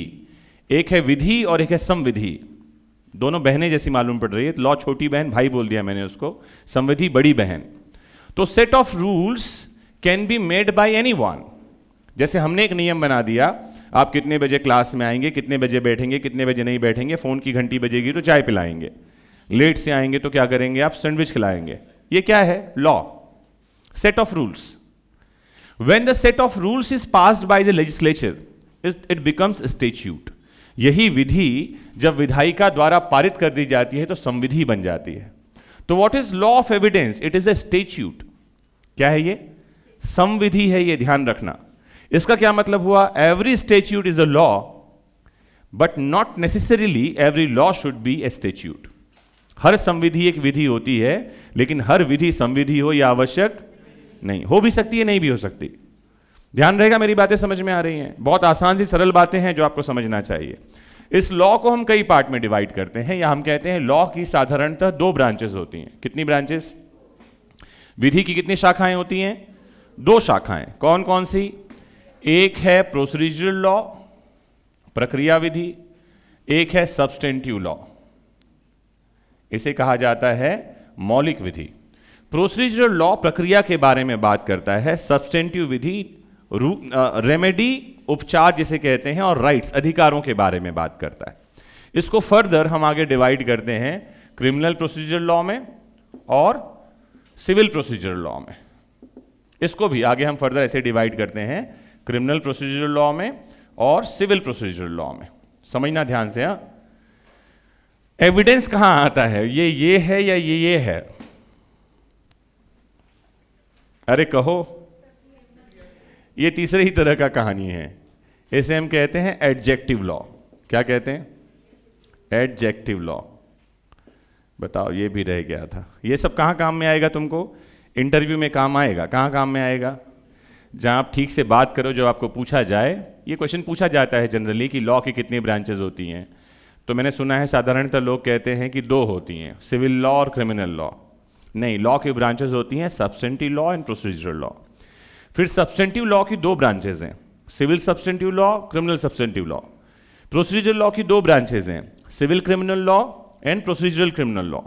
एक है विधि और एक है समविधि दोनों बहनें जैसी मालूम पड़ रही है लॉ छोटी बहन भाई बोल दिया मैंने उसको समविधि बड़ी बहन तो set of rules can be made by anyone जैसे हमने एक नियम बना दिया आप कितने बजे क्लास में आएंगे कितने बजे बैठेंगे कितने बजे नहीं बैठेंगे फ़ोन की घंटी बजेगी तो चाय पिलाएंगे लेट से आएंगे तो क्या करेंगे आप सैंडविच खिलाएंगे ये क्या है law set of rules when the set of rules is passed by the legislature it becomes statute यही विधि जब विधायिका द्वारा पारित कर दी जाती है तो संविधि बन जाती है तो what is law of evidence it is a statute क्या है ये संविधि है ये ध्यान रखना इसका क्या मतलब हुआ every statute is a law but not necessarily every law should be a statute हर संविधि एक विधि होती है लेकिन हर विधि संविधि हो या आवश्यक नहीं हो भी सकती है नहीं भी हो सकती ध्यान रहेगा मेरी बातें समझ में आ रही हैं बहुत आसान सी सरल बातें हैं जो आपको समझना चाहिए इस लॉ को हम कई पार्ट में डिवाइड करते हैं या हम कहते हैं लॉ की साधारणतः दो ब्रांचेस होती हैं कितनी ब्रांचेस विधि की कितनी शाखाएं होती हैं दो शाखाएं कौन कौन सी एक है प्रोसीजरल लॉ प्रक्रिया विधि एक है सब्सटेंटिव लॉ इसे कहा जाता है मौलिक विधि प्रोसीजरल लॉ प्रक्रिया के बारे में बात करता है सब्सटेंटिव विधि रेमेडी उपचार जिसे कहते हैं और राइट्स अधिकारों के बारे में बात करता है इसको फर्दर हम आगे डिवाइड करते हैं क्रिमिनल प्रोसीजर लॉ में और सिविल प्रोसीजर लॉ में इसको भी आगे हम फर्दर ऐसे डिवाइड करते हैं क्रिमिनल प्रोसीजर लॉ में और सिविल प्रोसीजर लॉ में समझना ध्यान से हा? एविडेंस कहां आता है ये ये है या ये ये है अरे कहो ये तीसरे ही तरह का कहानी है इसे हम कहते हैं एडजेक्टिव लॉ क्या कहते हैं एडजेक्टिव लॉ बताओ ये भी रह गया था ये सब कहां काम में आएगा तुमको इंटरव्यू में काम आएगा कहां काम में आएगा जहां आप ठीक से बात करो जो आपको पूछा जाए ये क्वेश्चन पूछा जाता है जनरली कि लॉ की कितनी ब्रांचेज होती हैं तो मैंने सुना है साधारणतः लोग कहते हैं कि दो होती हैं सिविल लॉ और क्रिमिनल लॉ नहीं लॉ की ब्रांचेज होती हैं substantive law and procedural law फिर सब्सटेंटिव लॉ की दो ब्रांचेज हैं civil substantive law criminal substantive law procedural law की दो ब्रांचेज हैं civil criminal law and procedural criminal law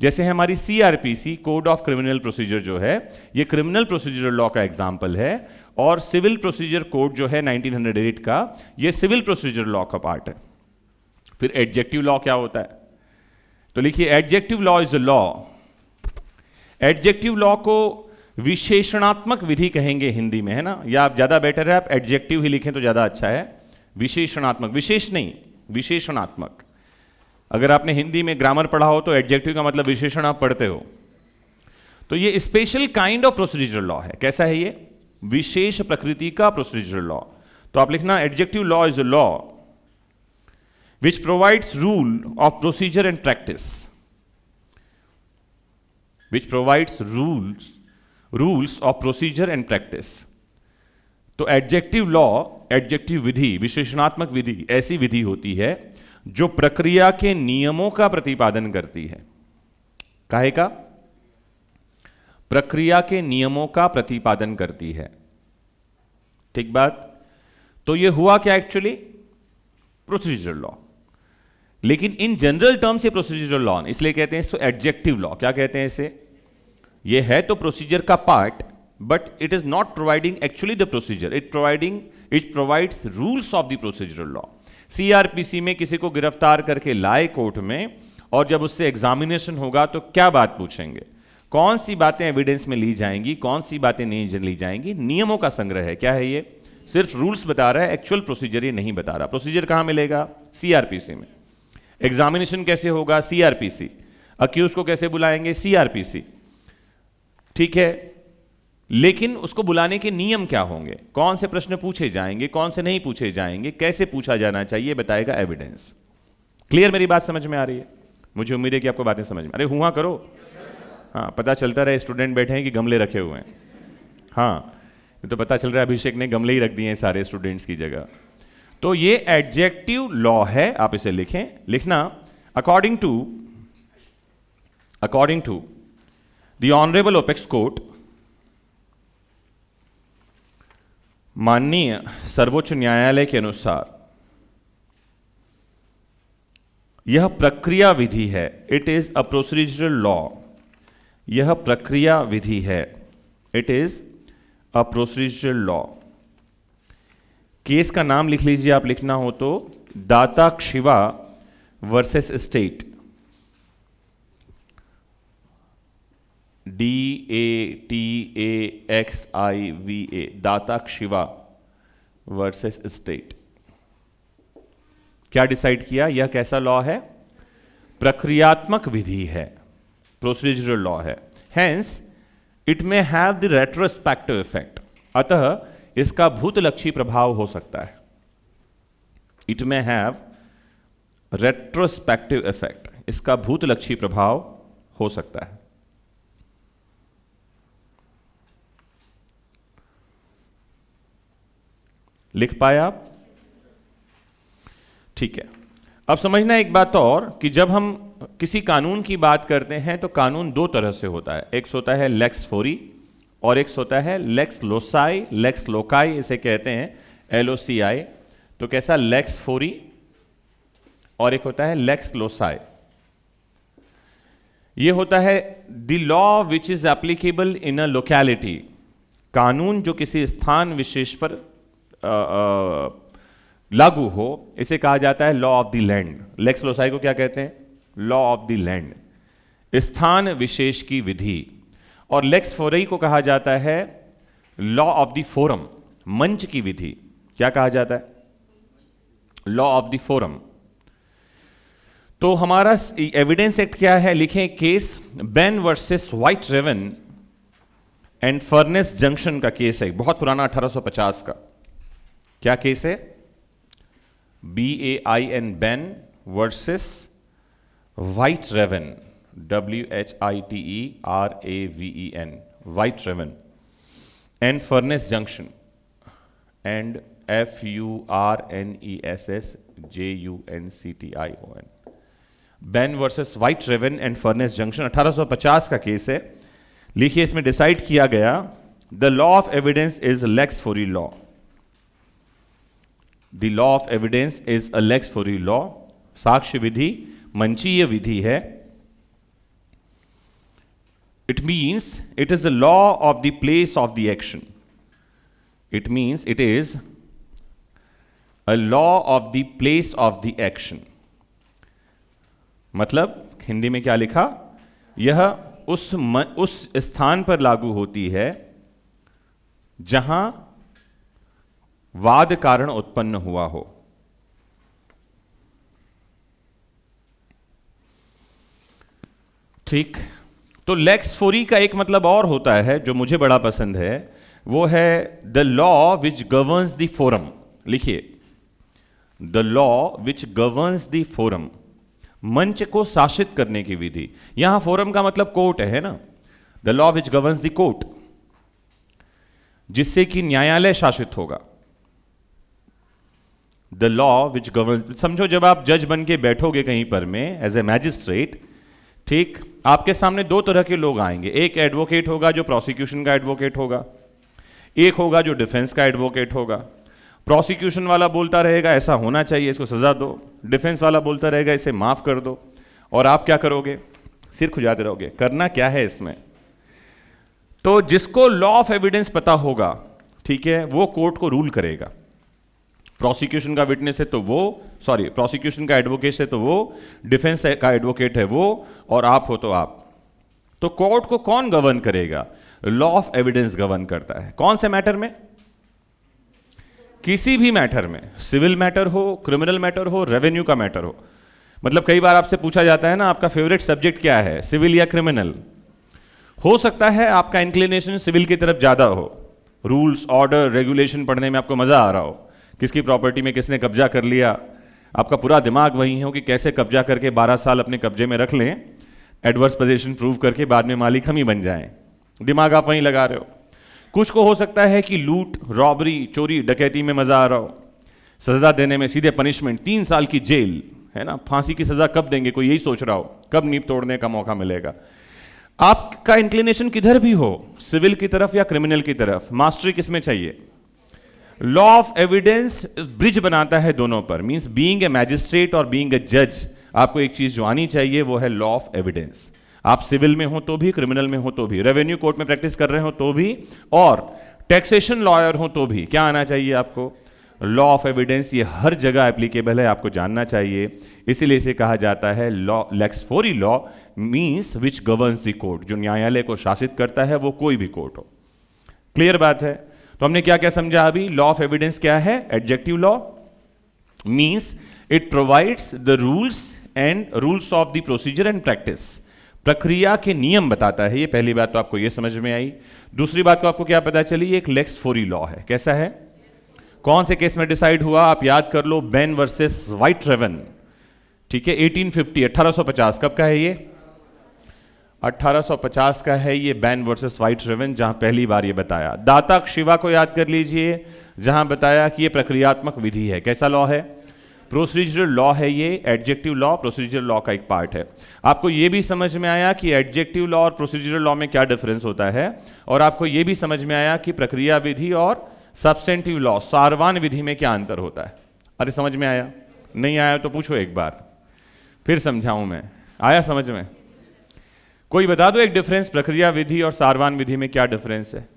जैसे हमारी C code of criminal procedure जो है ये क्रिमिनल प्रोसीजरल लॉ का एग्जाम्पल है और सिविल प्रोसीजर कोड जो है 1908 का ये सिविल प्रोसीजर लॉ का पार्ट है फिर एडजेक्टिव लॉ क्या होता है तो लिखिए adjective law is a law adjective law को विशेषणात्मक विधि कहेंगे हिंदी में है ना या आप ज़्यादा बेटर है आप एडजेक्टिव ही लिखें तो ज़्यादा अच्छा है विशेषणात्मक विशेष नहीं विशेषणात्मक अगर आपने हिंदी में ग्रामर पढ़ा हो तो एडजेक्टिव का मतलब विशेषण आप पढ़ते हो तो ये special kind of procedure law है कैसा है ये विशेष प्रकृति का प्रोसीजर लॉ तो आप लिखना adjective law is a law which provides rule of procedure and practice which provides rules rules of procedure and practice तो एडजेक्टिव लॉ एडजेक्टिव विधि विशेषणात्मक विधि ऐसी विधि होती है जो प्रक्रिया के नियमों का प्रतिपादन करती है काहे का प्रक्रिया के नियमों का प्रतिपादन करती है ठीक बात तो ये हुआ क्या एक्चुअली प्रोसीजर लॉ लेकिन इन जनरल टर्म्स ये प्रोसीजरल लॉ इसलिए कहते हैं इसको एडजेक्टिव लॉ क्या कहते हैं इसे ये है तो प्रोसीजर का part but it is not providing actually the procedure it providing it provides rules of the procedural law CrPC में किसी को गिरफ्तार करके लाए कोर्ट में और जब उससे एग्जामिनेशन होगा तो क्या बात पूछेंगे कौन सी बातें एविडेंस में ली जाएंगी कौन सी बातें नहीं ली जाएंगी नियमों का संग्रह है क्या है ये सिर्फ रूल्स बता रहा है एक्चुअल प्रोसीजर ये नहीं बता रहा प्रोसीजर कहाँ मिलेगा सीआरपीसी में एग्जामिनेशन कैसे होगा सीआरपीसी अक्यूज को कैसे बुलाएंगे सीआरपीसी ठीक है लेकिन उसको बुलाने के नियम क्या होंगे कौन से प्रश्न पूछे जाएंगे कौन से नहीं पूछे जाएंगे कैसे पूछा जाना चाहिए बताएगा एविडेंस क्लियर मेरी बात समझ में आ रही है मुझे उम्मीद है कि आपको बातें समझ में अरे हुआ करो हाँ पता चलता रहे स्टूडेंट बैठे हैं कि गमले रखे हुए हैं हाँ तो पता चल रहा है अभिषेक ने गमले ही रख दिए हैं सारे स्टूडेंट्स की जगह तो ये एडजेक्टिव लॉ है आप इसे लिखें लिखना according to according to the honourable apex court माननीय सर्वोच्च न्यायालय के अनुसार यह प्रक्रिया विधि है it is a procedural law यह प्रक्रिया विधि है it is a procedural law case का नाम लिख लीजिए आप लिखना हो तो Data Shiva versus state D A T A X I V A Data Shiva versus state क्या डिसाइड किया यह कैसा लॉ है प्रक्रियात्मक विधि है प्रोसीजरल लॉ है hence it may have the retrospective effect अतः इसका भूतलक्षी प्रभाव हो सकता है it may have retrospective effect इसका भूतलक्षी प्रभाव हो सकता है लिख पाए आप ठीक है अब समझना एक बात और कि जब हम किसी कानून की बात करते हैं तो कानून दो तरह से होता है एक होता है लेक्स फोरी और एक होता है लेक्स लोसाई लेक्स लोकाई इसे कहते हैं एल ओ सी आई तो कैसा लेक्स फोरी और एक होता है लेक्स लोसाई ये होता है the law which is applicable in a locality कानून जो किसी स्थान विशेष पर लागू हो इसे कहा जाता है law of the land lex loci को क्या कहते हैं लॉ ऑफ द लैंड स्थान विशेष की विधि और लेक्स फोरई को कहा जाता है लॉ ऑफ द फोरम मंच की विधि क्या कहा जाता है लॉ ऑफ द फोरम तो हमारा एविडेंस एक्ट क्या है लिखें case Bain versus Whitehaven and Furness junction का केस है बहुत पुराना 1850 का क्या केस है B A I N Bain versus Whitehaven W H I T E R A V E N, White Raven, and Furnace Junction, and F U R N E S S J U N C T I O N. Bain versus Whitehaven and Furness junction 1850 का case है लिखिए इसमें decide किया गया the law of evidence is lex fori law the law of evidence is a lex fori law साक्ष्य विधि मंचीय विधि है It means it is the law of the place of the action. It means it is a law of the place of the action. मतलब हिंदी में क्या लिखा यह उस म, उस स्थान पर लागू होती है जहां वाद कारण उत्पन्न हुआ हो ठीक तो लेक्स फोरी का एक मतलब और होता है जो मुझे बड़ा पसंद है वो है the law which governs the forum लिखिए the law which governs the forum मंच को शासित करने की विधि यहां फोरम का मतलब कोर्ट है ना the law which governs the court जिससे कि न्यायालय शासित होगा द लॉ विच गवर्न समझो जब आप जज बन के बैठोगे कहीं पर में एज ए मैजिस्ट्रेट ठीक आपके सामने दो तरह के लोग आएंगे एक एडवोकेट होगा जो प्रोसिक्यूशन का एडवोकेट होगा एक होगा जो डिफेंस का एडवोकेट होगा प्रोसिक्यूशन वाला बोलता रहेगा ऐसा होना चाहिए इसको सज़ा दो डिफेंस वाला बोलता रहेगा इसे माफ़ कर दो और आप क्या करोगे सिर खुजाते रहोगे करना क्या है इसमें तो जिसको लॉ ऑफ एविडेंस पता होगा ठीक है वो कोर्ट को रूल करेगा प्रोसिक्यूशन का विटनेस है तो वो सॉरी प्रोसिक्यूशन का एडवोकेट है तो वो डिफेंस का एडवोकेट है वो और आप हो तो आप तो कोर्ट को कौन गवर्न करेगा लॉ ऑफ एविडेंस गवर्न करता है कौन से मैटर में किसी भी मैटर में सिविल मैटर हो क्रिमिनल मैटर हो रेवेन्यू का मैटर हो मतलब कई बार आपसे पूछा जाता है ना आपका फेवरेट सब्जेक्ट क्या है सिविल या क्रिमिनल हो सकता है आपका इंक्लिनेशन सिविल की तरफ ज़्यादा हो रूल्स ऑर्डर रेगुलेशन पढ़ने में आपको मज़ा आ रहा हो किसकी प्रॉपर्टी में किसने कब्जा कर लिया आपका पूरा दिमाग वही हो कि कैसे कब्जा करके 12 साल अपने कब्जे में रख लें एडवर्स पोजिशन प्रूव करके बाद में मालिक हम ही बन जाएं दिमाग आप वहीं लगा रहे हो कुछ को हो सकता है कि लूट रॉबरी चोरी डकैती में मज़ा आ रहा हो सज़ा देने में सीधे पनिशमेंट तीन साल की जेल है ना फांसी की सज़ा कब देंगे कोई यही सोच रहा हो कब नींब तोड़ने का मौका मिलेगा आपका इंक्लिनेशन किधर भी हो सिविल की तरफ या क्रिमिनल की तरफ मास्टरी किसमें चाहिए लॉ ऑफ एविडेंस ब्रिज बनाता है दोनों पर मींस बीइंग ए मैजिस्ट्रेट और बीइंग ए जज आपको एक चीज जो आनी चाहिए वो है लॉ ऑफ एविडेंस आप सिविल में हो तो भी क्रिमिनल में हो तो भी रेवेन्यू कोर्ट में प्रैक्टिस कर रहे हो तो भी और टैक्सेशन लॉयर हो तो भी क्या आना चाहिए आपको लॉ ऑफ एविडेंस ये हर जगह एप्लीकेबल है आपको जानना चाहिए इसीलिए इसे कहा जाता है law lex fori law means which governs the court जो न्यायालय को शासित करता है वो कोई भी कोर्ट हो क्लियर बात है तो हमने क्या क्या समझा अभी लॉ ऑफ एविडेंस क्या है adjective law means it provides the rules and rules of the procedure and practice प्रक्रिया के नियम बताता है ये पहली बात तो आपको ये समझ में आई दूसरी बात को आपको क्या पता चली एक लेक्स फोरी लॉ है कैसा है कौन से केस में डिसाइड हुआ आप याद कर लो बेन वर्सेस वाइट रेवन ठीक है 1850 1850 कब का है ये 1850 का है ये बैन वर्सेस वाइट रेवन जहां पहली बार ये बताया दाता शिवा को याद कर लीजिए जहां बताया कि ये प्रक्रियात्मक विधि है कैसा लॉ है प्रोसीजरल लॉ है ये एडजेक्टिव लॉ प्रोसीजरल लॉ का एक पार्ट है आपको ये भी समझ में आया कि एडजेक्टिव लॉ और प्रोसीजरल लॉ में क्या डिफरेंस होता है और आपको ये भी समझ में आया कि प्रक्रिया विधि और सब्सटेंटिव लॉ सारवान विधि में क्या अंतर होता है अरे समझ में आया नहीं आया तो पूछो एक बार फिर समझाऊं मैं आया समझ में कोई बता दो एक डिफरेंस प्रक्रिया विधि और सारवान विधि में क्या डिफरेंस है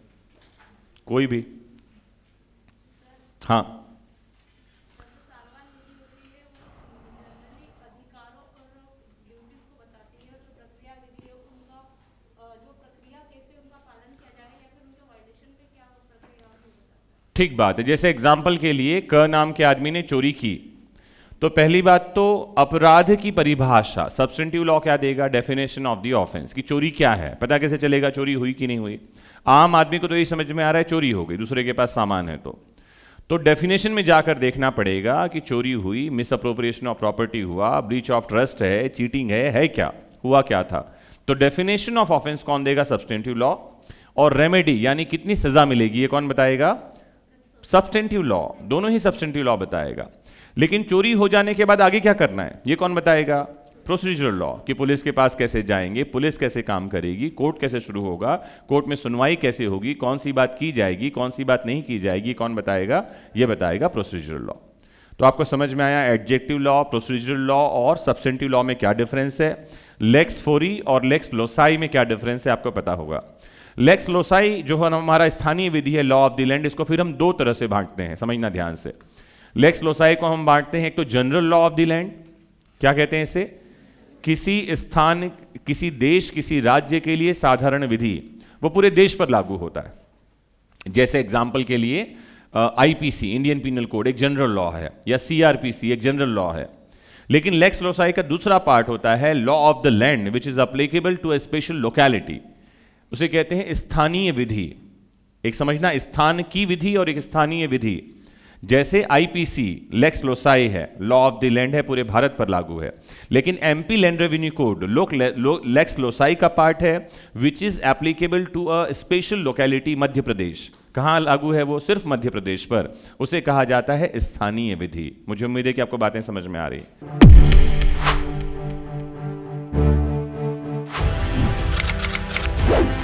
कोई भी हाँ ठीक बात है जैसे एग्जाम्पल के लिए क नाम के आदमी ने चोरी की तो पहली बात तो अपराध की परिभाषा सब्सटेंटिव लॉ क्या देगा डेफिनेशन ऑफ द ऑफेंस कि चोरी क्या है पता कैसे चलेगा चोरी हुई कि नहीं हुई आम आदमी को तो यही समझ में आ रहा है चोरी हो गई दूसरे के पास सामान है तो तो डेफिनेशन में जाकर देखना पड़ेगा कि चोरी हुई मिस अप्रोप्रिएशन ऑफ प्रॉपर्टी हुआ ब्रीच ऑफ ट्रस्ट है चीटिंग है है क्या हुआ क्या था तो डेफिनेशन ऑफ ऑफेंस कौन देगा सब्सटेंटिव लॉ और रेमेडी यानी कितनी सजा मिलेगी ये कौन बताएगा सब्सटेंटिव लॉ दोनों ही सब्सटेंटिव लॉ बताएगा लेकिन चोरी हो जाने के बाद आगे क्या करना है ये कौन बताएगा प्रोसीजरल लॉ कि पुलिस के पास कैसे जाएंगे पुलिस कैसे काम करेगी कोर्ट कैसे शुरू होगा कोर्ट में सुनवाई कैसे होगी कौन सी बात की जाएगी कौन सी बात नहीं की जाएगी कौन बताएगा ये बताएगा प्रोसीजरल लॉ तो आपको समझ में आया एडजेक्टिव लॉ प्रोसीजरल लॉ और सब्सटेंटिव लॉ में क्या डिफरेंस है लेक्स फोरी और लेक्स लोसाई में क्या डिफरेंस है आपको पता होगा लेक्स लोसाई जो है हमारा स्थानीय विधि है लॉ ऑफ द लैंड इसको फिर हम दो तरह से बांटते हैं समझना ध्यान से लेक्स लोसाई को हम बांटते हैं एक तो general law of the land क्या कहते हैं इसे किसी स्थान किसी देश किसी राज्य के लिए साधारण विधि वो पूरे देश पर लागू होता है जैसे एग्जाम्पल के लिए आईपीसी इंडियन पिनल कोड एक जनरल लॉ है या सीआरपीसी एक जनरल लॉ है लेकिन लेक्स लोसाई का दूसरा पार्ट होता है law of the land which is applicable to a special locality उसे कहते हैं स्थानीय विधि एक समझना स्थान की विधि और एक स्थानीय विधि जैसे आईपीसी लेक्स लोसाई है लॉ ऑफ द लैंड है पूरे भारत पर लागू है लेकिन एमपी लैंड रेवेन्यू कोड लोक लेक्स लोसाई का पार्ट है which is applicable to a special locality Madhya Pradesh कहाँ लागू है वो सिर्फ मध्य प्रदेश पर उसे कहा जाता है स्थानीय विधि मुझे उम्मीद है कि आपको बातें समझ में आ रही है